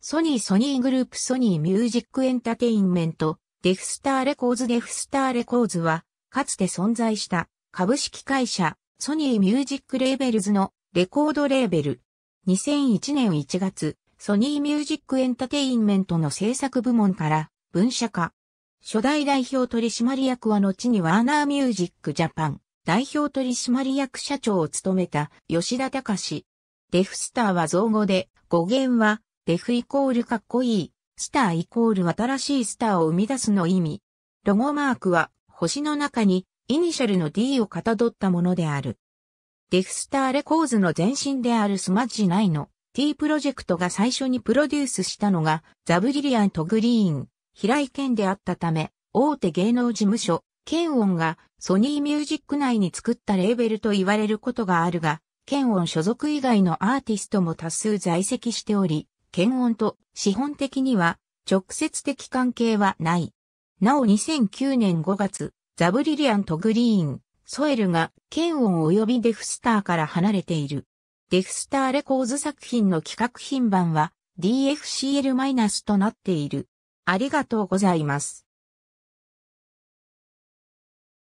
ソニーソニーグループソニーミュージックエンタテインメント、デフスターレコーズデフスターレコーズは、かつて存在した株式会社ソニーミュージックレーベルズのレコードレーベル。2001年1月、ソニーミュージックエンタテインメントの制作部門から分社化。初代代表取締役は後にワーナーミュージックジャパン代表取締役社長を務めた吉田隆。デフスターは造語で語源はデフイコールかっこいい、スターイコール新しいスターを生み出すの意味。ロゴマークは星の中にイニシャルの D をかたどったものである。デフスターレコーズの前身であるスマッジ内の T プロジェクトが最初にプロデュースしたのがザブリリアントグリーン、平井健であったため、大手芸能事務所、ケンオンがソニーミュージック内に作ったレーベルと言われることがあるが、ケンオン所属以外のアーティストも多数在籍しており、検温と資本的には直接的関係はない。なお2009年5月、ザブリリアントグリーン、ソエルが検温及びデフスターから離れている。デフスターレコーズ作品の企画品番は DFCL- となっている。ありがとうございます。